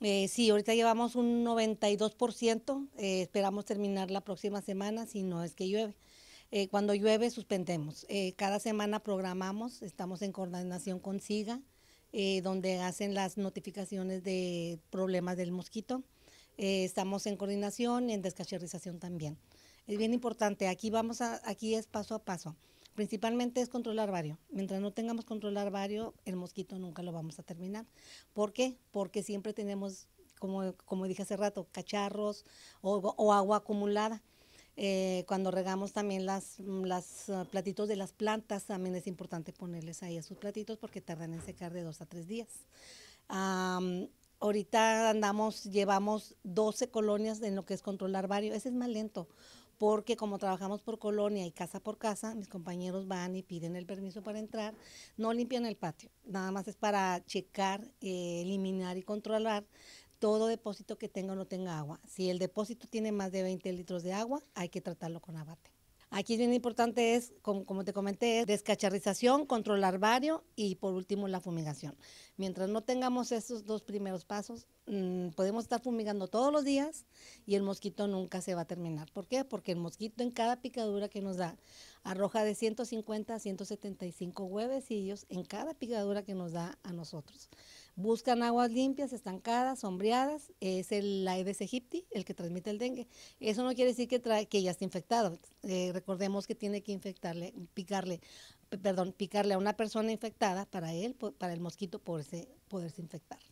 Eh, sí, ahorita llevamos un 92%, eh, esperamos terminar la próxima semana si no es que llueve. Eh, cuando llueve suspendemos. cada semana programamos, estamos en coordinación con SIGA, donde hacen las notificaciones de problemas del mosquito. estamos en coordinación y en descacherización también. Es bien importante, aquí vamos a, aquí es paso a paso. Principalmente es controlar vario. Mientras no tengamos controlar vario, el mosquito nunca lo vamos a terminar. ¿Por qué? Porque siempre tenemos, como, como dije hace rato, cacharros o, agua acumulada. Eh, cuando regamos también las, las eh, platitos de las plantas, también es importante ponerles ahí a sus platitos porque tardan en secar de dos a tres días. Ahorita andamos, llevamos 12 colonias en lo que es controlar varios. Ese es más lento, porque como trabajamos por colonia y casa por casa, mis compañeros van y piden el permiso para entrar. No limpian el patio, nada más es para checar, eh, eliminar y controlar todo depósito que tenga o no tenga agua. Si el depósito tiene más de 20 litros de agua, hay que tratarlo con abate. Aquí bien importante es, como, te comenté, descacharización, descacharrización, control larvario y por último la fumigación. Mientras no tengamos esos dos primeros pasos, mm, podemos estar fumigando todos los días y el mosquito nunca se va a terminar. ¿Por qué? Porque el mosquito en cada picadura que nos da arroja de 150 a 175 huevecillos en cada picadura que nos da a nosotros buscan aguas limpias, estancadas, sombreadas, es el Aedes aegypti el que transmite el dengue. Eso no quiere decir que, trae, que ya esté infectado. Eh, recordemos que tiene que infectarle, picarle, perdón, picarle a una persona infectada para él, para el mosquito poderse, poderse infectar.